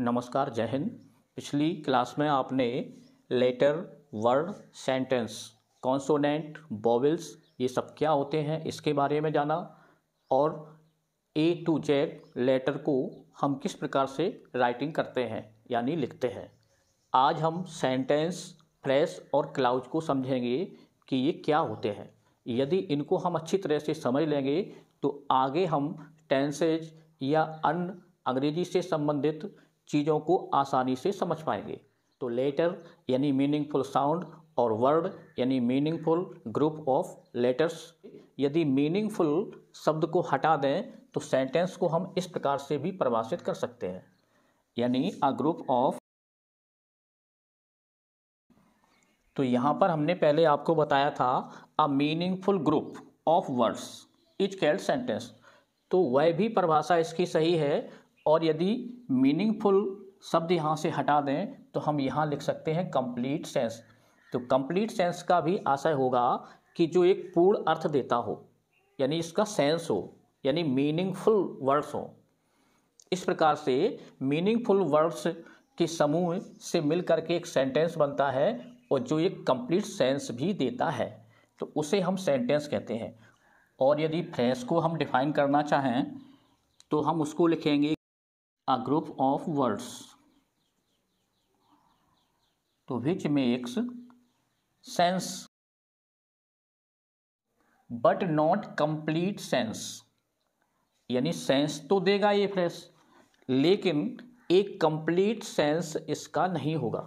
नमस्कार जय हिंद पिछली क्लास में आपने letter word sentence consonant vowels ये सब क्या होते हैं इसके बारे में जाना और ए टू जेड लेटर को हम किस प्रकार से राइटिंग करते हैं यानी लिखते हैं आज हम सेंटेंस फ्रेस और क्लाउज को समझेंगे कि ये क्या होते हैं यदि इनको हम अच्छी तरह से समझ लेंगे तो आगे हम टेंसेज या अन्य अंग्रेजी से संबंधित चीज़ों को आसानी से समझ पाएंगे तो लेटर यानी मीनिंगफुल साउंड और वर्ड यानी मीनिंगफुल ग्रुप ऑफ लेटर्स यदि मीनिंगफुल शब्द को हटा दें तो सेंटेंस को हम इस प्रकार से भी परिभाषित कर सकते हैं यानी अ ग्रुप ऑफ तो यहाँ पर हमने पहले आपको बताया था a meaningful group of words which called sentence तो वह भी परिभाषा इसकी सही है और यदि मीनिंगफुल शब्द यहाँ से हटा दें तो हम यहाँ लिख सकते हैं कंप्लीट सेंस तो कंप्लीट सेंस का भी आशय होगा कि जो एक पूर्ण अर्थ देता हो यानी इसका सेंस हो यानी मीनिंगफुल वर्ड्स हो इस प्रकार से मीनिंगफुल वर्ड्स के समूह से मिल करके एक सेंटेंस बनता है और जो एक कंप्लीट सेंस भी देता है तो उसे हम सेंटेंस कहते हैं और यदि फ्रेंस को हम डिफाइन करना चाहें तो हम उसको लिखेंगे a group of words to which makes sense but not complete sense यानी सेंस तो देगा ये फ्रेश लेकिन एक कंप्लीट सेंस इसका नहीं होगा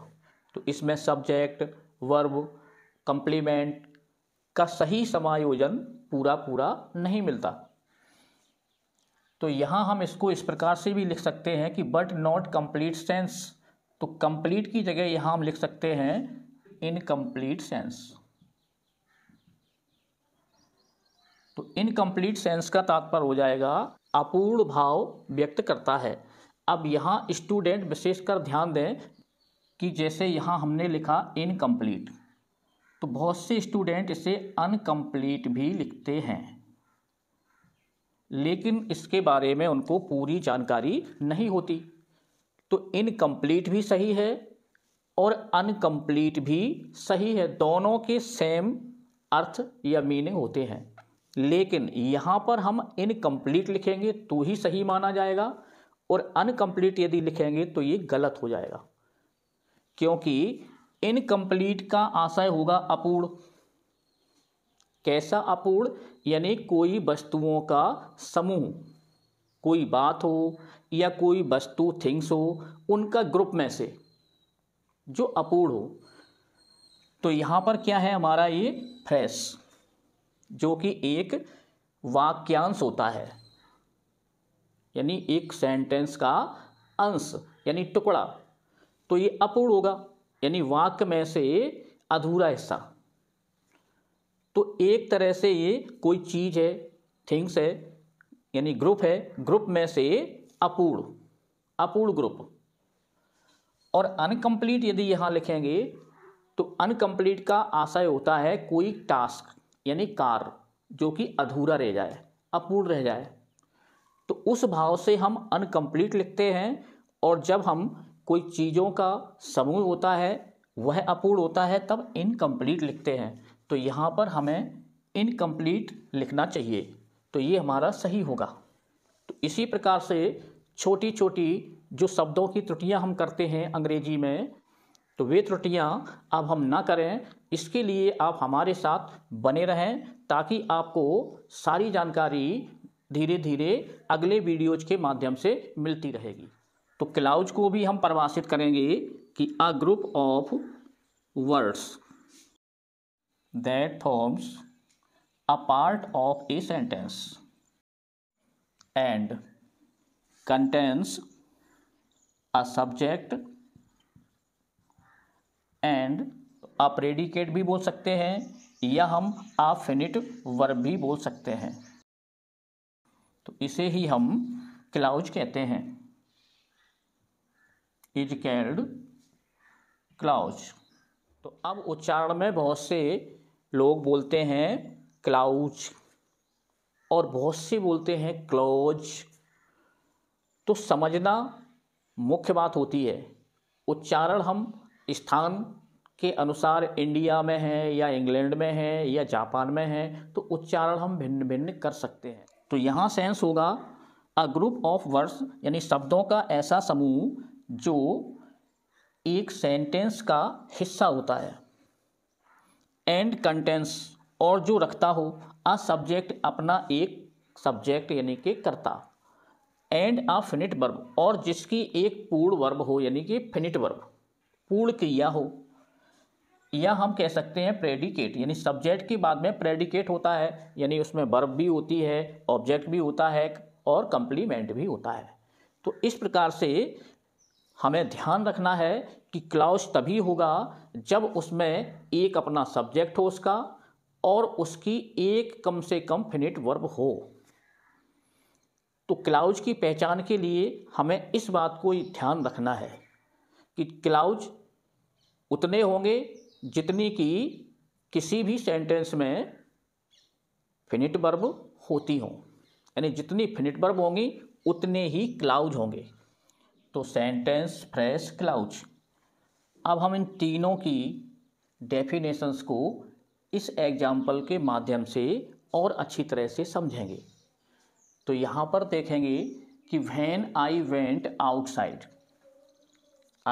तो इसमें सब्जेक्ट वर्ब कंप्लीमेंट का सही समायोजन पूरा पूरा नहीं मिलता तो यहाँ हम इसको इस प्रकार से भी लिख सकते हैं कि बट नॉट कम्प्लीट सेंस तो कम्प्लीट की जगह यहाँ हम लिख सकते हैं इनकम्प्लीट सेंस तो इनकम्प्लीट सेंस का तात्पर्य हो जाएगा अपूर्ण भाव व्यक्त करता है अब यहाँ स्टूडेंट विशेषकर ध्यान दें कि जैसे यहाँ हमने लिखा इनकम्प्लीट तो बहुत से स्टूडेंट इसे अनकम्प्लीट भी लिखते हैं लेकिन इसके बारे में उनको पूरी जानकारी नहीं होती तो इनकम्प्लीट भी सही है और अनकम्प्लीट भी सही है दोनों के सेम अर्थ या मीनिंग होते हैं लेकिन यहाँ पर हम इनकम्प्लीट लिखेंगे तो ही सही माना जाएगा और अनकम्प्लीट यदि लिखेंगे तो ये गलत हो जाएगा क्योंकि इनकम्प्लीट का आशय होगा अपूर्ण कैसा अपूर्ण यानी कोई वस्तुओं का समूह कोई बात हो या कोई वस्तु थिंग्स हो उनका ग्रुप में से जो अपूर्ण हो तो यहाँ पर क्या है हमारा ये फ्रेश जो कि एक वाक्यांश होता है यानी एक सेंटेंस का अंश यानी टुकड़ा तो ये अपूर्ण होगा यानी वाक्य में से अधूरा हिस्सा तो एक तरह से ये कोई चीज़ है थिंग्स है यानी ग्रुप है ग्रुप में से अपूर्ण अपूर्ण ग्रुप और अनकम्प्लीट यदि यहाँ लिखेंगे तो अनकम्प्लीट का आशय होता है कोई टास्क यानी कार्य जो कि अधूरा रह जाए अपूर्ण रह जाए तो उस भाव से हम अनकम्प्लीट लिखते हैं और जब हम कोई चीज़ों का समूह होता है वह अपूर्ण होता है तब इनकम्प्लीट लिखते हैं तो यहाँ पर हमें इनकम्प्लीट लिखना चाहिए तो ये हमारा सही होगा तो इसी प्रकार से छोटी छोटी जो शब्दों की त्रुटियाँ हम करते हैं अंग्रेजी में तो वे त्रुटियाँ अब हम ना करें इसके लिए आप हमारे साथ बने रहें ताकि आपको सारी जानकारी धीरे धीरे अगले वीडियोज के माध्यम से मिलती रहेगी तो क्लाउज को भी हम परिभाषित करेंगे कि a group of words that forms a part of a sentence and contains a subject and a predicate भी बोल सकते हैं या हम a finite verb भी बोल सकते हैं तो इसे ही हम क्लाउज कहते हैं इज कैल्ड क्लाउज तो अब उच्चारण में बहुत से लोग बोलते हैं क्लाउज और बहुत से बोलते हैं क्लोज तो समझना मुख्य बात होती है उच्चारण हम स्थान के अनुसार इंडिया में है या इंग्लैंड में है या जापान में है तो उच्चारण हम भिन्न भिन्न कर सकते हैं तो यहाँ सेंस होगा अ ग्रुप ऑफ वर्ड्स यानी शब्दों का ऐसा समूह जो एक सेंटेंस का हिस्सा होता है एंड कंटेंस और जो रखता हो आ सब्जेक्ट अपना एक सब्जेक्ट यानी कि करता एंड आ फिनिट वर्ब और जिसकी एक पूर्ण वर्ब हो यानी कि फिनिट वर्ब पूर्ण क्रिया हो या हम कह सकते हैं प्रेडिकेट यानी सब्जेक्ट के बाद में प्रेडिकेट होता है यानी उसमें वर्ब भी होती है ऑब्जेक्ट भी होता है और कंप्लीमेंट भी होता है तो इस प्रकार से हमें ध्यान रखना है कि क्लाउज तभी होगा जब उसमें एक अपना सब्जेक्ट हो उसका और उसकी एक कम से कम फिनिट वर्ब हो तो क्लाउज की पहचान के लिए हमें इस बात को ध्यान रखना है कि क्लाउज उतने होंगे जितनी की किसी भी सेंटेंस में फिनिट वर्ब होती हों यानी जितनी फिनिट वर्ब होंगी उतने ही क्लाउज होंगे तो सेंटेंस फ्रेश क्लाउज अब हम इन तीनों की डेफिनेशंस को इस एग्जाम्पल के माध्यम से और अच्छी तरह से समझेंगे तो यहाँ पर देखेंगे कि वैन आई वेंट आउटसाइड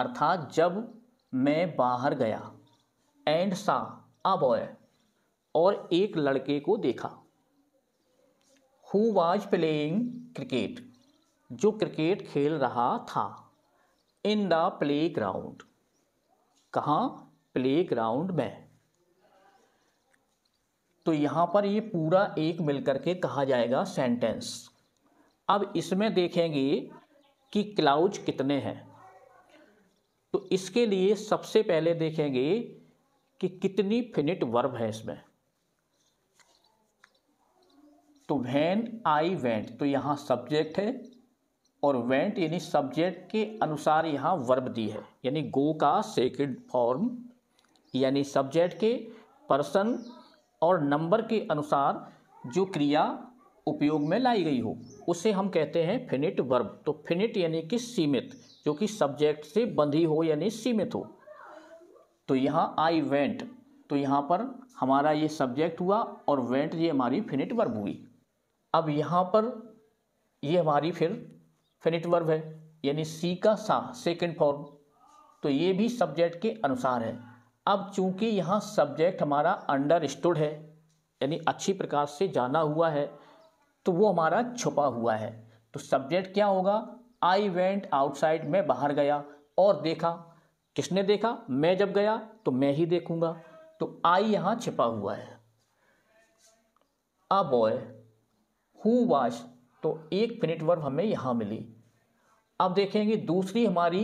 अर्थात जब मैं बाहर गया एंड सा अ बॉय और एक लड़के को देखा हु वाज प्लेइंग क्रिकेट जो क्रिकेट खेल रहा था इन द प्ले ग्राउंड कहाँ प्लेग्राउंड में तो यहां पर ये पूरा एक मिलकर के कहा जाएगा सेंटेंस अब इसमें देखेंगे कि क्लाउज कितने हैं तो इसके लिए सबसे पहले देखेंगे कि कितनी फिनिट वर्ब है इसमें तो वैन आई वेंट तो यहां सब्जेक्ट है और वेंट यानी सब्जेक्ट के अनुसार यहाँ वर्ब दी है यानी गो का सेकेंड फॉर्म यानी सब्जेक्ट के पर्सन और नंबर के अनुसार जो क्रिया उपयोग में लाई गई हो उसे हम कहते हैं फिनिट वर्ब तो फिनिट यानी कि सीमित जो कि सब्जेक्ट से बंधी हो यानी सीमित हो तो यहाँ आई वेंट तो यहाँ पर हमारा ये सब्जेक्ट हुआ और वेंट ये हमारी फिनिट वर्ब हुई अब यहाँ पर ये हमारी फिर फेनिट वर्ब है यानी सी का सा सेकेंड फॉर्म तो ये भी सब्जेक्ट के अनुसार है अब चूंकि यहाँ सब्जेक्ट हमारा अंडरस्टूड है यानी अच्छी प्रकार से जाना हुआ है तो वो हमारा छुपा हुआ है तो सब्जेक्ट क्या होगा आई वेंट आउटसाइड मैं बाहर गया और देखा किसने देखा मैं जब गया तो मैं ही देखूंगा तो आई यहाँ छिपा हुआ है अ बॉय हु वाश तो एक फिनिट वर्ब हमें यहाँ मिली अब देखेंगे दूसरी हमारी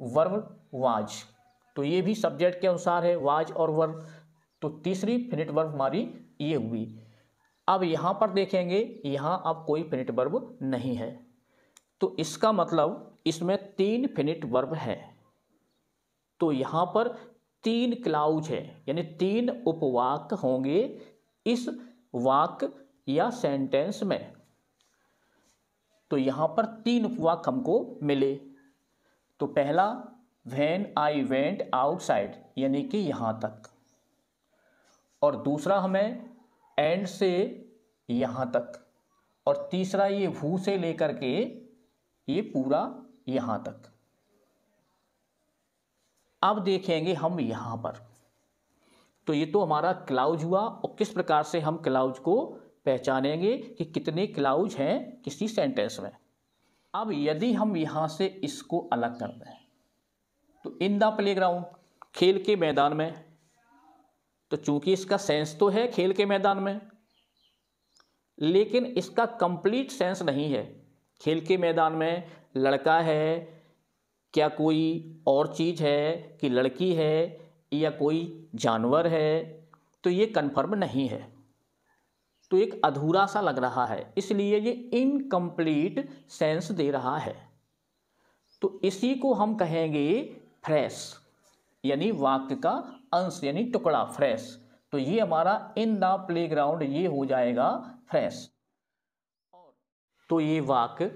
वर्ब वाज तो ये भी सब्जेक्ट के अनुसार है वाज और वर्ब तो तीसरी फिनिट वर्ब हमारी ये हुई अब यहाँ पर देखेंगे यहाँ अब कोई फिनिट वर्ब नहीं है तो इसका मतलब इसमें तीन फिनिट वर्ब है तो यहाँ पर तीन क्लाउज है यानी तीन उपवाक होंगे इस वाक या सेंटेंस में तो यहाँ पर तीन उपवाक हमको मिले तो पहला वैन आई वेंट आउटसाइड यानी कि यहाँ तक और दूसरा हमें एंड से यहाँ तक और तीसरा ये भू से लेकर के ये पूरा यहाँ तक अब देखेंगे हम यहाँ पर तो ये तो हमारा क्लाउज हुआ और किस प्रकार से हम क्लाउज को पहचानेंगे कि कितने क्लाउज हैं किसी सेंटेंस में अब यदि हम यहाँ से इसको अलग कर दें तो इन द प्ले ग्राउंड खेल के मैदान में तो चूंकि इसका सेंस तो है खेल के मैदान में लेकिन इसका कंप्लीट सेंस नहीं है खेल के मैदान में लड़का है क्या कोई और चीज़ है कि लड़की है या कोई जानवर है तो ये कन्फर्म नहीं है तो एक अधूरा सा लग रहा है इसलिए ये इनकम्प्लीट सेंस दे रहा है तो इसी को हम कहेंगे फ्रेश यानी वाक्य का अंश यानी टुकड़ा फ्रेश तो ये हमारा इन द प्ले ग्राउंड ये हो जाएगा फ्रेश और तो ये वाक्य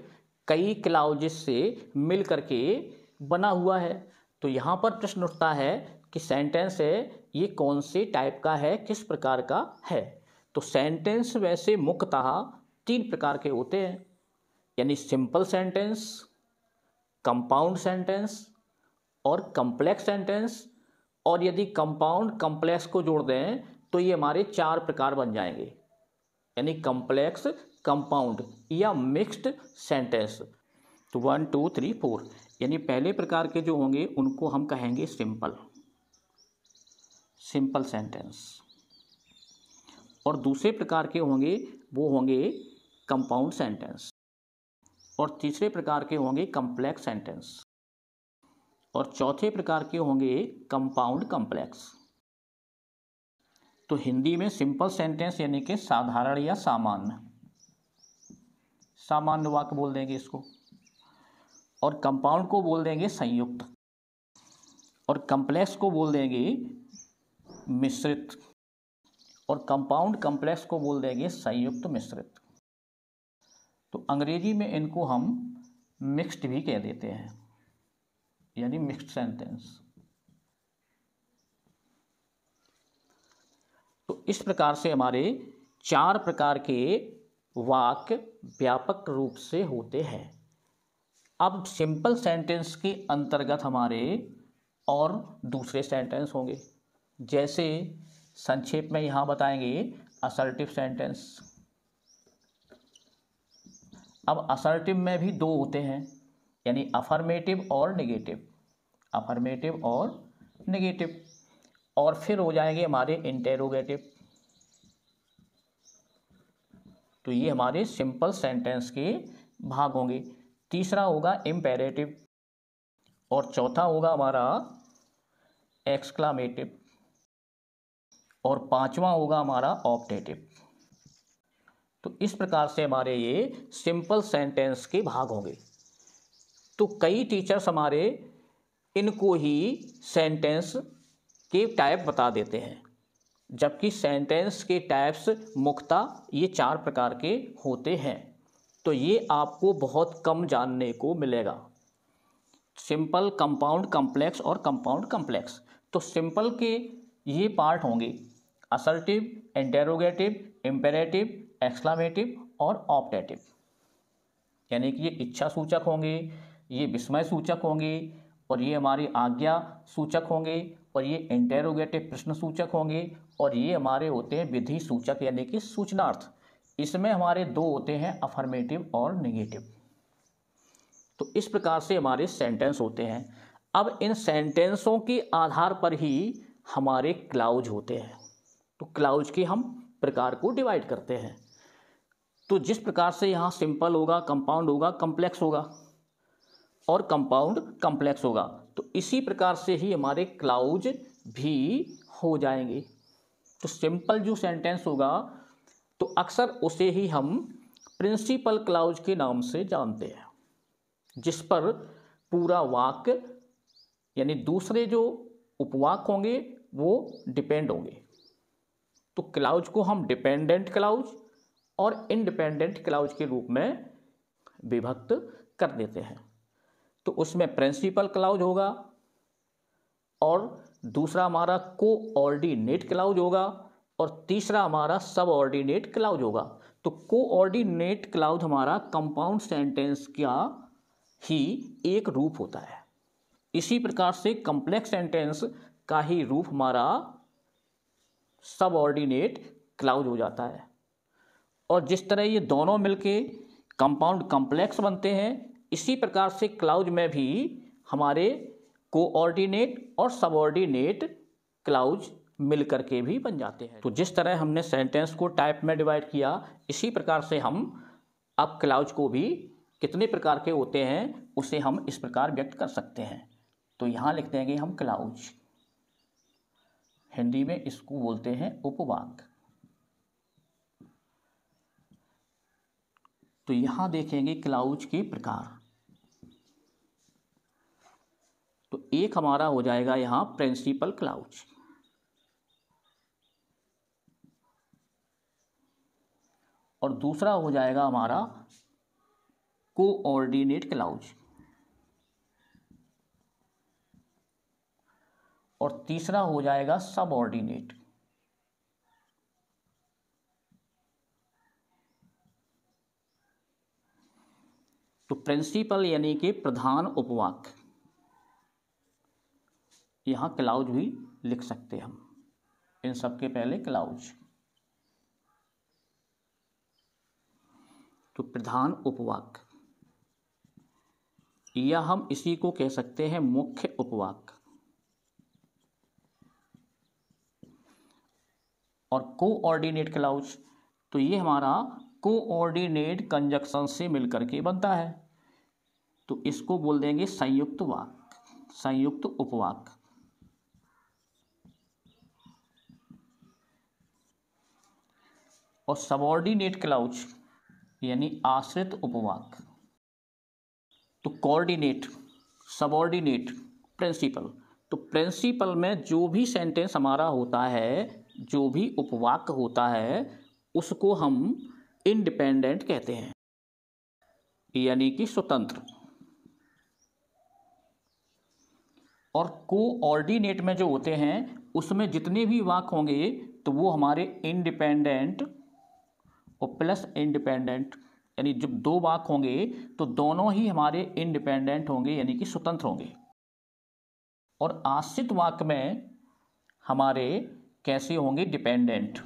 कई क्लाउजेस से मिल करके बना हुआ है तो यहाँ पर प्रश्न उठता है कि सेंटेंस है ये कौन से टाइप का है किस प्रकार का है तो सेंटेंस वैसे मुख्यतः तीन प्रकार के होते हैं यानी सिंपल सेंटेंस कंपाउंड सेंटेंस और कंप्लेक्स सेंटेंस और यदि कंपाउंड कंप्लेक्स को जोड़ दें तो ये हमारे चार प्रकार बन जाएंगे यानी कंप्लेक्स कंपाउंड या मिक्स्ड सेंटेंस तो वन टू थ्री फोर यानी पहले प्रकार के जो होंगे उनको हम कहेंगे सिंपल सिंपल सेंटेंस और दूसरे प्रकार के होंगे वो होंगे कंपाउंड सेंटेंस और तीसरे प्रकार के होंगे कंप्लेक्स सेंटेंस और चौथे प्रकार के होंगे कंपाउंड कंप्लेक्स तो हिंदी में सिंपल सेंटेंस यानी कि साधारण या सामान्य सामान्य वाक्य बोल देंगे इसको और कंपाउंड को बोल देंगे संयुक्त और कंप्लेक्स को बोल देंगे मिश्रित और कंपाउंड कम्प्लेक्स को बोल देंगे संयुक्त मिश्रित तो अंग्रेजी में इनको हम मिक्स्ड भी कह देते हैं यानी मिक्स्ड सेंटेंस तो इस प्रकार से हमारे चार प्रकार के वाक्य व्यापक रूप से होते हैं अब सिंपल सेंटेंस के अंतर्गत हमारे और दूसरे सेंटेंस होंगे जैसे संक्षेप में यहाँ बताएंगे असर्टिव सेंटेंस अब असर्टिव में भी दो होते हैं यानी अफर्मेटिव और नेगेटिव अफर्मेटिव और नेगेटिव और फिर हो जाएंगे हमारे इंटेरोगेटिव तो ये हमारे सिंपल सेंटेंस के भाग होंगे तीसरा होगा इम्पेरेटिव और चौथा होगा हमारा एक्सक्लामेटिव और पांचवा होगा हमारा ऑप्टेटिव तो इस प्रकार से हमारे ये सिंपल सेंटेंस के भाग होंगे तो कई टीचर्स हमारे इनको ही सेंटेंस के टाइप बता देते हैं जबकि सेंटेंस के टाइप्स मुख्ता ये चार प्रकार के होते हैं तो ये आपको बहुत कम जानने को मिलेगा सिंपल कंपाउंड कम्प्लेक्स और कंपाउंड कम्प्लेक्स तो सिंपल के ये पार्ट होंगे असल्टिव इंटेरोगेटिव इम्पेरेटिव एक्सलामेटिव और ऑप्टेटिव यानी कि ये इच्छा सूचक होंगे ये विस्मय सूचक होंगे और ये हमारी आज्ञा सूचक होंगे और ये इंटेरोगेटिव प्रश्न सूचक होंगे और ये हमारे होते हैं विधि सूचक यानी कि सूचनार्थ इसमें हमारे दो होते हैं अफर्मेटिव और निगेटिव तो इस प्रकार से हमारे सेंटेंस होते हैं अब इन सेंटेंसों के आधार पर ही हमारे क्लाउज होते हैं तो क्लाउज के हम प्रकार को डिवाइड करते हैं तो जिस प्रकार से यहाँ सिंपल होगा कंपाउंड होगा कम्प्लेक्स होगा और कंपाउंड कम्प्लेक्स होगा तो इसी प्रकार से ही हमारे क्लाउज भी हो जाएंगे तो सिंपल जो सेंटेंस होगा तो अक्सर उसे ही हम प्रिंसिपल क्लाउज के नाम से जानते हैं जिस पर पूरा वाक्य यानी दूसरे जो उपवाक होंगे वो डिपेंड होंगे तो क्लाउज को हम डिपेंडेंट क्लाउज और इनडिपेंडेंट क्लाउज के रूप में विभक्त कर देते हैं तो उसमें प्रिंसिपल क्लाउज होगा और दूसरा हमारा कोऑर्डिनेट क्लाउज होगा और तीसरा हमारा सब ऑर्डिनेट क्लाउज होगा तो कोऑर्डिनेट क्लाउज हमारा कंपाउंड सेंटेंस का ही एक रूप होता है इसी प्रकार से कंप्लेक्स सेंटेंस का ही रूप हमारा सब ऑर्डिनेट क्लाउज हो जाता है और जिस तरह ये दोनों मिलके कंपाउंड कॉम्प्लेक्स बनते हैं इसी प्रकार से क्लाउज में भी हमारे कोऑर्डिनेट और सबऑर्डिनेट क्लाउज मिल करके भी बन जाते हैं तो जिस तरह हमने सेंटेंस को टाइप में डिवाइड किया इसी प्रकार से हम अब क्लाउज को भी कितने प्रकार के होते हैं उसे हम इस प्रकार व्यक्त कर सकते हैं तो यहाँ लिखते हैं कि हम क्लाउज हिंदी में इसको बोलते हैं उपवाक तो यहां देखेंगे क्लाउज के प्रकार तो एक हमारा हो जाएगा यहां प्रिंसिपल क्लाउज और दूसरा हो जाएगा हमारा कोऑर्डिनेट क्लाउज और तीसरा हो जाएगा सबऑर्डिनेट तो प्रिंसिपल यानी कि प्रधान उपवाक यहां क्लाउज भी लिख सकते हम इन सबके पहले क्लाउज तो प्रधान उपवाक या हम इसी को कह सकते हैं मुख्य उपवाक और कोऑर्डिनेट क्लाउज तो ये हमारा कोऑर्डिनेट कंजक्शन से मिलकर के बनता है तो इसको बोल देंगे संयुक्त वाक संयुक्त उपवाक और सबऑर्डिनेट क्लाउज यानी आश्रित उपवाक तो कोऑर्डिनेट सबऑर्डिनेट प्रिंसिपल तो प्रिंसिपल में जो भी सेंटेंस हमारा होता है जो भी उपवाक होता है उसको हम इंडिपेंडेंट कहते हैं यानी कि स्वतंत्र और कोऑर्डिनेट में जो होते हैं उसमें जितने भी वाक होंगे तो वो हमारे इंडिपेंडेंट और प्लस इंडिपेंडेंट यानी जब दो वाक होंगे तो दोनों ही हमारे इंडिपेंडेंट होंगे यानी कि स्वतंत्र होंगे और आश्रित वाक्य में हमारे कैसे होंगे डिपेंडेंट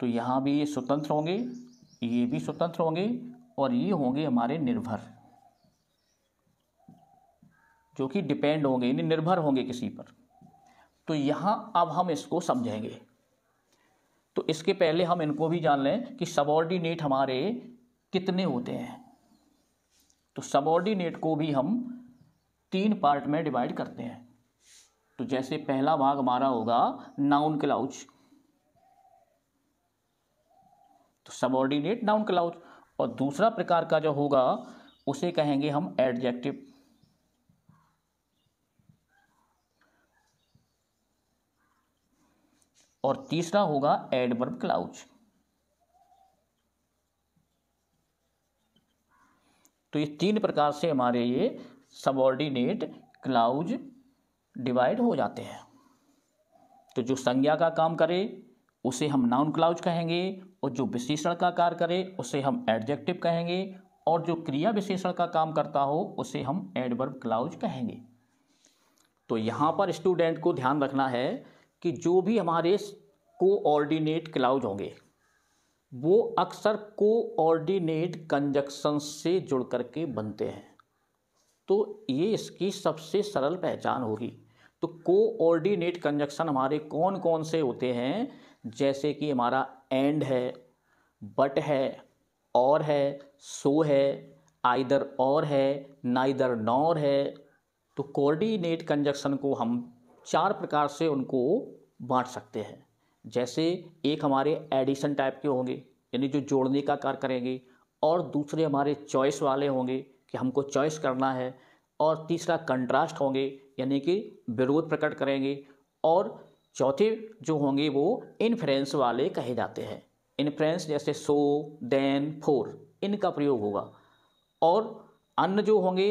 तो यहाँ भी ये स्वतंत्र होंगे ये भी स्वतंत्र होंगे और ये होंगे हमारे निर्भर जो कि डिपेंड होंगे यानी निर्भर होंगे किसी पर तो यहाँ अब हम इसको समझेंगे तो इसके पहले हम इनको भी जान लें कि सबॉर्डिनेट हमारे कितने होते हैं तो सबॉर्डिनेट को भी हम तीन पार्ट में डिवाइड करते हैं तो जैसे पहला भाग हमारा होगा नाउन क्लाउज तो सबऑर्डिनेट नाउन क्लाउज और दूसरा प्रकार का जो होगा उसे कहेंगे हम एडजेक्टिव और तीसरा होगा एडवर्ब क्लाउज तो ये तीन प्रकार से हमारे ये सबऑर्डिनेट क्लाउज डिवाइड हो जाते हैं तो जो संज्ञा का काम करे उसे हम नाउन क्लाउज कहेंगे और जो विशेषण का कार्य करे उसे हम एडजेक्टिव कहेंगे और जो क्रिया विशेषण का काम करता हो उसे हम एडवर्ब क्लाउज कहेंगे तो यहाँ पर स्टूडेंट को ध्यान रखना है कि जो भी हमारे कोऑर्डिनेट क्लाउज होंगे वो अक्सर कोऑर्डिनेट कंजक्शन से जुड़ करके बनते हैं तो ये इसकी सबसे सरल पहचान होगी तो कोऑर्डिनेट कंजक्शन हमारे कौन कौन से होते हैं जैसे कि हमारा एंड है बट है और है सो है आइदर और है नाइदर नॉर है तो कोऑर्डिनेट कंजक्शन को हम चार प्रकार से उनको बांट सकते हैं जैसे एक हमारे एडिशन टाइप के होंगे यानी जो जोड़ने का कार्य करेंगे और दूसरे हमारे चॉइस वाले होंगे कि हमको चॉइस करना है और तीसरा कंट्रास्ट होंगे यानी कि विरोध प्रकट करेंगे और चौथे जो होंगे वो इन्फ्रेंस वाले कहे जाते हैं इन्फ्रेंस जैसे सो देन फोर इनका प्रयोग होगा और अन्य जो होंगे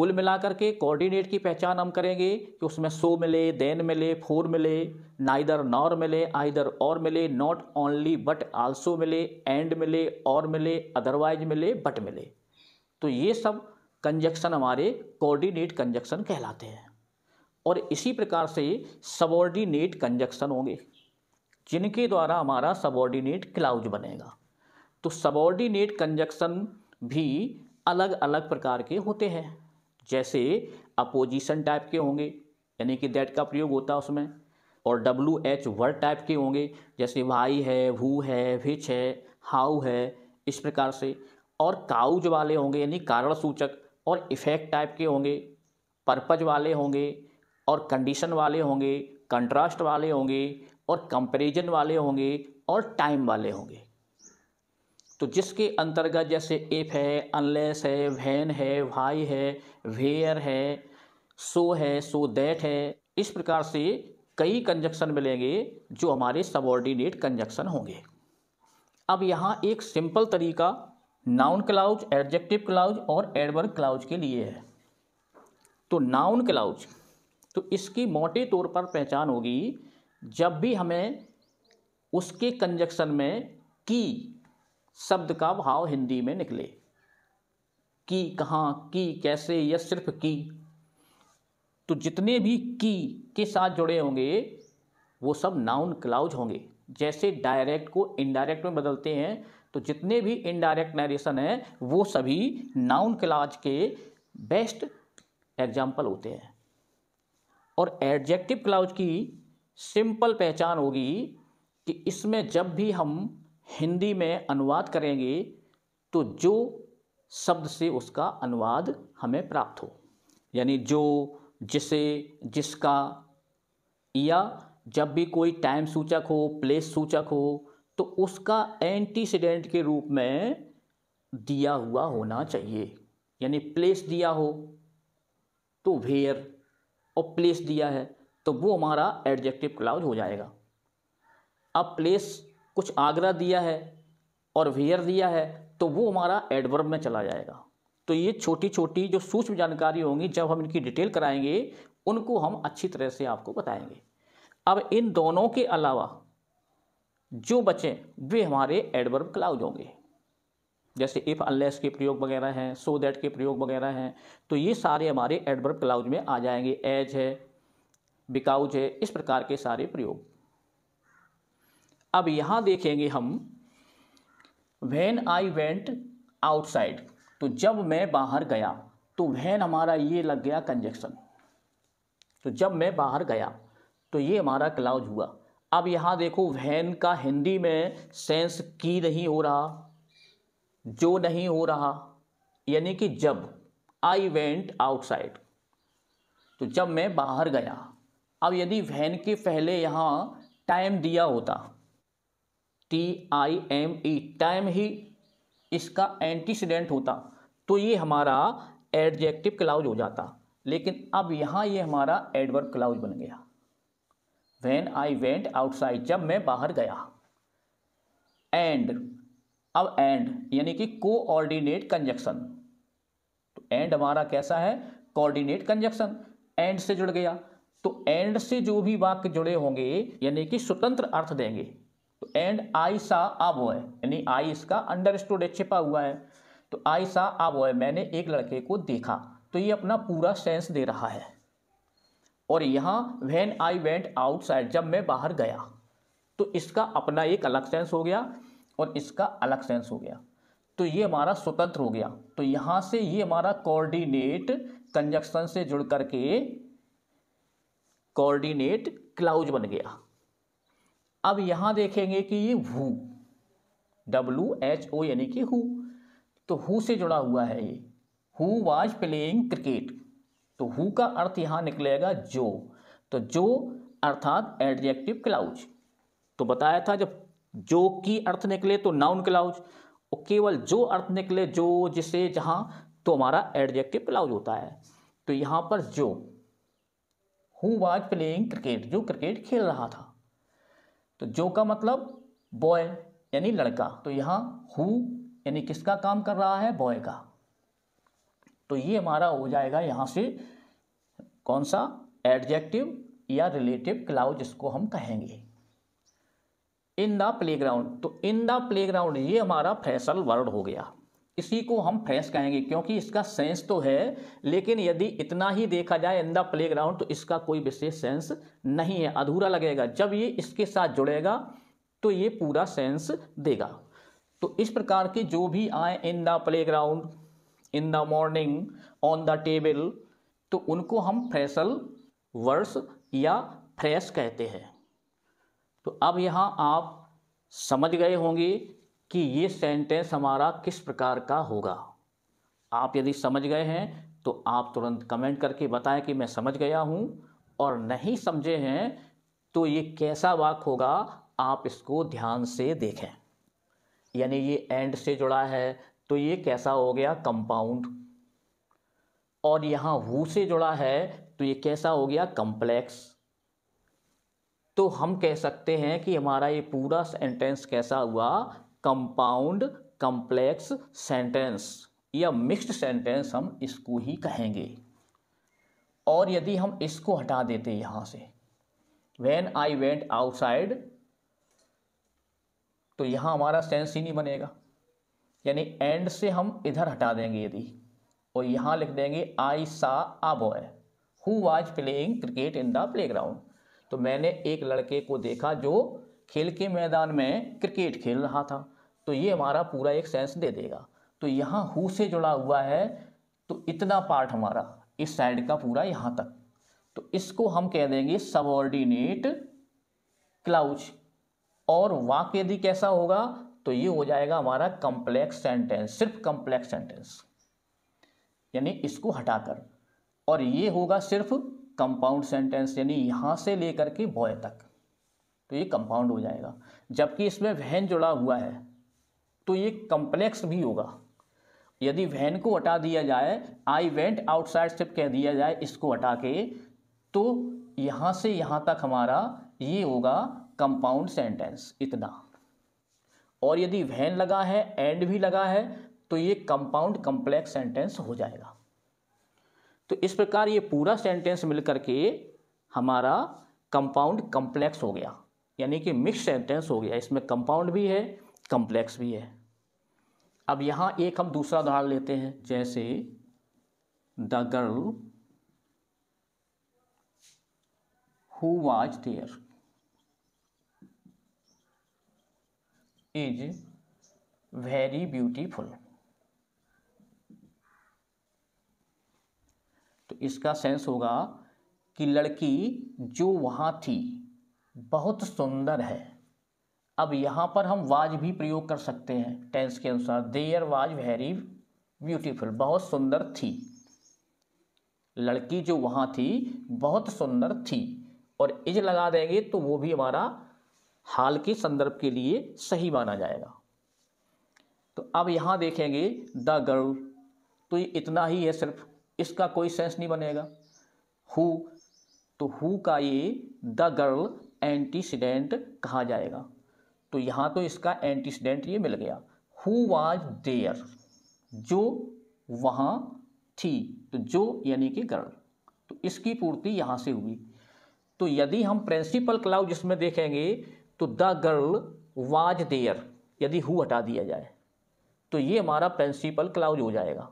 कुल मिलाकर के कोऑर्डिनेट की पहचान हम करेंगे कि उसमें सो मिले देन मिले फोर मिले नाइदर नॉर मिले आइदर और मिले नॉट ओनली बट आल्सो मिले एंड मिले और मिले अदरवाइज मिले बट मिले तो ये सब कंजक्शन हमारे कोऑर्डिनेट कंजक्शन कहलाते हैं और इसी प्रकार से सबॉर्डिनेट कंजक्शन होंगे जिनके द्वारा हमारा सबॉर्डिनेट क्लाउज बनेगा तो सबॉर्डिनेट कंजक्शन भी अलग अलग प्रकार के होते हैं जैसे अपोजिशन टाइप के होंगे यानी कि दैट का प्रयोग होता है उसमें और डब्ल्यू एच वर्ड टाइप के होंगे जैसे वाई है वू है विच है हाउ है इस प्रकार से और काउज वाले होंगे यानी कारण सूचक और इफ़ेक्ट टाइप के होंगे पर्पज वाले होंगे और कंडीशन वाले होंगे कंट्रास्ट वाले होंगे और कंपेरिजन वाले होंगे और टाइम वाले होंगे तो जिसके अंतर्गत जैसे इफ़ है अनलेस है वैन है वाई है वेयर है सो है सो दैट है इस प्रकार से कई कंजक्शन मिलेंगे जो हमारे सबॉर्डिनेट कंजक्शन होंगे अब यहाँ एक सिंपल तरीका नाउन क्लाउज एडजेक्टिव क्लाउज और एडवर्ब क्लाउज के लिए है तो नाउन क्लाउज तो इसकी मोटे तौर पर पहचान होगी जब भी हमें उसके कंजक्शन में की शब्द का भाव हिंदी में निकले की कहाँ की कैसे या सिर्फ की तो जितने भी की के साथ जुड़े होंगे वो सब नाउन क्लाउज होंगे जैसे डायरेक्ट को इनडायरेक्ट में बदलते हैं तो जितने भी इनडायरेक्ट नरेशन हैं वो सभी नाउन क्लाज के बेस्ट एग्जाम्पल होते हैं और एडजेक्टिव क्लाउज की सिंपल पहचान होगी कि इसमें जब भी हम हिंदी में अनुवाद करेंगे तो जो शब्द से उसका अनुवाद हमें प्राप्त हो यानी जो जिसे जिसका या जब भी कोई टाइम सूचक हो प्लेस सूचक हो तो उसका एंटीसीडेंट के रूप में दिया हुआ होना चाहिए यानी प्लेस दिया हो तो वेयर और प्लेस दिया है तो वो हमारा एडजेक्टिव क्लाउज हो जाएगा अब प्लेस कुछ आगरा दिया है और वेयर दिया है तो वो हमारा एडवर्ब में चला जाएगा तो ये छोटी छोटी जो सूक्ष्म जानकारी होंगी जब हम इनकी डिटेल कराएंगे उनको हम अच्छी तरह से आपको बताएंगे अब इन दोनों के अलावा जो बचे वे हमारे एडवर्ब क्लाउज होंगे जैसे इफ़ अनलेस के प्रयोग वगैरह हैं सो दैट के प्रयोग वगैरह हैं तो ये सारे हमारे एडवर्ब क्लाउज में आ जाएंगे एज है बिकाउज है इस प्रकार के सारे प्रयोग अब यहां देखेंगे हम वैन आई वेंट आउटसाइड तो जब मैं बाहर गया तो वैन हमारा ये लग गया कंजक्शन तो जब मैं बाहर गया तो ये हमारा क्लाउज हुआ अब यहाँ देखो वैन का हिंदी में सेंस की नहीं हो रहा जो नहीं हो रहा यानी कि जब आई वेंट आउटसाइड तो जब मैं बाहर गया अब यदि वैन के पहले यहाँ टाइम दिया होता T I M E time ही इसका एंटीसीडेंट होता तो ये हमारा एडजेक्टिव क्लाउज हो जाता लेकिन अब यहाँ ये हमारा एडवर्ब क्लाउज बन गया वैन आई वेंट आउटसाइड जब मैं बाहर गया एंड अब एंड यानी कि कोऑर्डिनेट कंजक्शन तो एंड हमारा कैसा है कोऑर्डिनेट कंजक्शन एंड से जुड़ गया तो एंड से जो भी वाक्य जुड़े होंगे यानी कि स्वतंत्र अर्थ देंगे तो एंड आई सा अब है यानी आई इसका अंडरस्टूड छिपा हुआ है तो आई सा अब है मैंने एक लड़के को देखा तो ये अपना पूरा सेंस दे रहा है और यहाँ वैन आई वेंट आउटसाइड जब मैं बाहर गया तो इसका अपना एक अलग सेंस हो गया और इसका अलग सेंस हो गया तो ये हमारा स्वतंत्र हो गया तो यहाँ से ये हमारा कोऑर्डिनेट कंजक्शन से जुड़ करके कोऑर्डिनेट क्लाउज बन गया अब यहाँ देखेंगे कि ये हु डब्लू एच ओ यानी कि हु तो हु से जुड़ा हुआ है ये हु वाज प्लेइंग क्रिकेट तो हु का अर्थ यहाँ निकलेगा जो तो जो अर्थात एडजेक्टिव क्लाउज तो बताया था जब जो की अर्थ निकले तो नाउन क्लाउज और केवल जो अर्थ निकले जो जिसे जहाँ तो हमारा एडजेक्टिव क्लाउज होता है तो यहाँ पर जो हु वाज प्लेइंग क्रिकेट जो क्रिकेट खेल रहा था तो जो का मतलब बॉय यानी लड़का तो यहाँ हु यानी किसका काम कर रहा है बॉय का तो ये हमारा हो जाएगा यहाँ से कौन सा एडजेक्टिव या रिलेटिव क्लाउज इसको हम कहेंगे इन द प्लेग्राउंड तो इन द प्लेग्राउंड ये हमारा फ्रेशल वर्ड हो गया इसी को हम फ्रेश कहेंगे क्योंकि इसका सेंस तो है लेकिन यदि इतना ही देखा जाए इन द प्ले ग्राउंड तो इसका कोई विशेष सेंस नहीं है अधूरा लगेगा जब ये इसके साथ जुड़ेगा तो ये पूरा सेंस देगा तो इस प्रकार के जो भी आए in the playground in the morning on the table तो उनको हम फ्रेशल वर्स या फ्रेश कहते हैं तो अब यहाँ आप समझ गए होंगे कि ये सेंटेंस हमारा किस प्रकार का होगा आप यदि समझ गए हैं तो आप तुरंत कमेंट करके बताएं कि मैं समझ गया हूँ और नहीं समझे हैं तो ये कैसा वाक होगा आप इसको ध्यान से देखें यानी ये एंड से जुड़ा है तो ये कैसा हो गया कंपाउंड और यहां हु से जुड़ा है तो ये कैसा हो गया कंप्लेक्स तो हम कह सकते हैं कि हमारा ये पूरा सेंटेंस कैसा हुआ कंपाउंड कंप्लेक्स सेंटेंस या मिक्स्ड सेंटेंस हम इसको ही कहेंगे और यदि हम इसको हटा देते यहां से वेन आई वेंट आउटसाइड तो यहां हमारा सेंस ही नहीं बनेगा यानी एंड से हम इधर हटा देंगे यदि और यहाँ लिख देंगे I saw a boy who was playing cricket in the playground तो मैंने एक लड़के को देखा जो खेल के मैदान में क्रिकेट खेल रहा था तो ये हमारा पूरा एक सेंस दे देगा तो यहाँ हु से जुड़ा हुआ है तो इतना पार्ट हमारा इस साइड का पूरा यहाँ तक तो इसको हम कह देंगे सबऑर्डिनेट क्लाउज और वाक यदि कैसा होगा तो ये हो जाएगा हमारा कंप्लेक्स सेंटेंस सिर्फ कंप्लेक्स सेंटेंस यानी इसको हटाकर और ये होगा सिर्फ कंपाउंड सेंटेंस यानी यहाँ से लेकर के बॉय तक तो ये कंपाउंड हो जाएगा जबकि इसमें वहन जुड़ा हुआ है तो ये कंप्लेक्स भी होगा यदि वहन को हटा दिया जाए आई वेंट आउटसाइड सिर्फ कह दिया जाए इसको हटा के तो यहाँ से यहाँ तक हमारा ये होगा कंपाउंड सेंटेंस इतना और यदि वैन लगा है एंड भी लगा है तो ये कंपाउंड कम्प्लेक्स सेंटेंस हो जाएगा तो इस प्रकार ये पूरा सेंटेंस मिलकर के हमारा कंपाउंड कंप्लेक्स हो गया यानी कि मिक्स सेंटेंस हो गया इसमें कंपाउंड भी है कंप्लेक्स भी है अब यहाँ एक हम दूसरा उदाहरण लेते हैं जैसे the girl who was there is very beautiful तो इसका सेंस होगा कि लड़की जो वहाँ थी बहुत सुंदर है अब यहाँ पर हम वाज भी प्रयोग कर सकते हैं टेंस के अनुसार देयर वाज वेरी ब्यूटीफुल बहुत सुंदर थी लड़की जो वहाँ थी बहुत सुंदर थी और इज लगा देंगे तो वो भी हमारा हाल के संदर्भ के लिए सही माना जाएगा तो अब यहाँ देखेंगे द गर्ल तो ये इतना ही है सिर्फ इसका कोई सेंस नहीं बनेगा हु तो हु का ये द गर्ल एंटीसीडेंट कहा जाएगा तो यहाँ तो इसका एंटीसीडेंट ये मिल गया हु वाज देयर जो वहाँ थी तो जो यानी कि गर्ल तो इसकी पूर्ति यहाँ से हुई तो यदि हम प्रिंसिपल क्लाउ जिसमें देखेंगे तो द गर्ल वाज देयर यदि हु हटा दिया जाए तो ये हमारा प्रिंसिपल क्लाउज हो जाएगा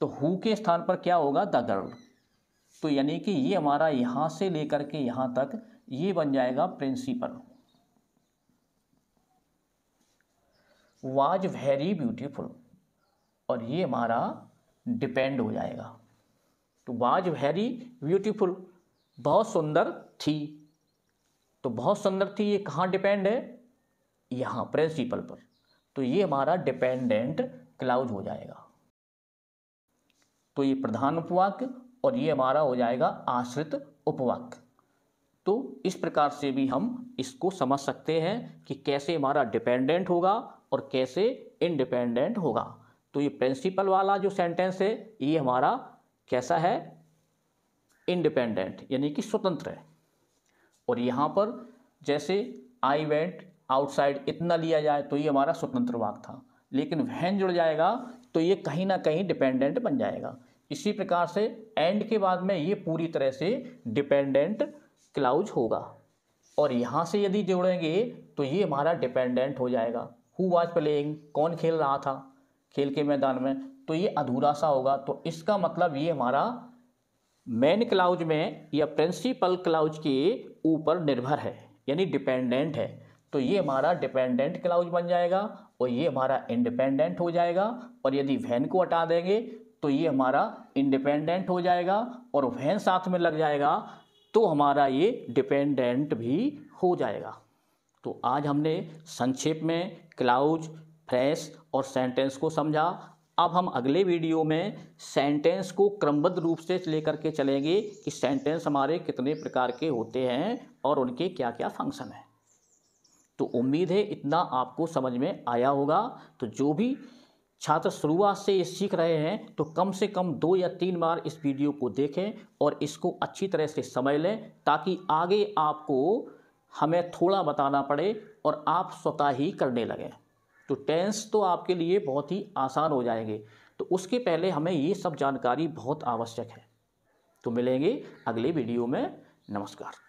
तो हु के स्थान पर क्या होगा द गर्ल तो यानी कि ये हमारा यहाँ से लेकर के यहाँ तक ये बन जाएगा प्रिंसिपल वाज वेरी ब्यूटीफुल और ये हमारा डिपेंड हो जाएगा तो वाज वेरी ब्यूटीफुल बहुत सुंदर थी तो बहुत सुंदर थी ये कहाँ डिपेंड है यहाँ प्रिंसिपल पर तो ये हमारा डिपेंडेंट क्लाउज हो जाएगा तो ये प्रधान उपवाक्य और ये हमारा हो जाएगा आश्रित उपवाक्य तो इस प्रकार से भी हम इसको समझ सकते हैं कि कैसे हमारा डिपेंडेंट होगा और कैसे इनडिपेंडेंट होगा तो ये प्रिंसिपल वाला जो सेंटेंस है ये हमारा कैसा है इंडिपेंडेंट यानी कि स्वतंत्र है और यहाँ पर जैसे आई वेंट आउटसाइड इतना लिया जाए तो ये हमारा स्वतंत्र वाक था लेकिन वहन जुड़ जाएगा तो ये कहीं ना कहीं डिपेंडेंट बन जाएगा इसी प्रकार से एंड के बाद में ये पूरी तरह से डिपेंडेंट क्लाउज होगा और यहाँ से यदि जोड़ेंगे तो ये हमारा डिपेंडेंट हो जाएगा हु वाज प्लेइंग कौन खेल रहा था खेल के मैदान में तो ये अधूरा सा होगा तो इसका मतलब ये हमारा मेन क्लाउज में या प्रिंसिपल क्लाउज के ऊपर निर्भर है यानी डिपेंडेंट है तो ये हमारा डिपेंडेंट क्लाउज बन जाएगा और ये हमारा इंडिपेंडेंट हो जाएगा और यदि वैन को हटा देंगे तो ये हमारा इंडिपेंडेंट हो जाएगा और वैन साथ में लग जाएगा तो हमारा ये डिपेंडेंट भी हो जाएगा तो आज हमने संक्षेप में क्लाउज फ्रेस और सेंटेंस को समझा अब हम अगले वीडियो में सेंटेंस को क्रमबद्ध रूप से लेकर के चलेंगे कि सेंटेंस हमारे कितने प्रकार के होते हैं और उनके क्या क्या फंक्शन हैं तो उम्मीद है इतना आपको समझ में आया होगा तो जो भी छात्र शुरुआत से ये सीख रहे हैं तो कम से कम दो या तीन बार इस वीडियो को देखें और इसको अच्छी तरह से समझ लें ताकि आगे आपको हमें थोड़ा बताना पड़े और आप स्वतः ही करने लगें तो टेंस तो आपके लिए बहुत ही आसान हो जाएंगे तो उसके पहले हमें ये सब जानकारी बहुत आवश्यक है तो मिलेंगे अगले वीडियो में नमस्कार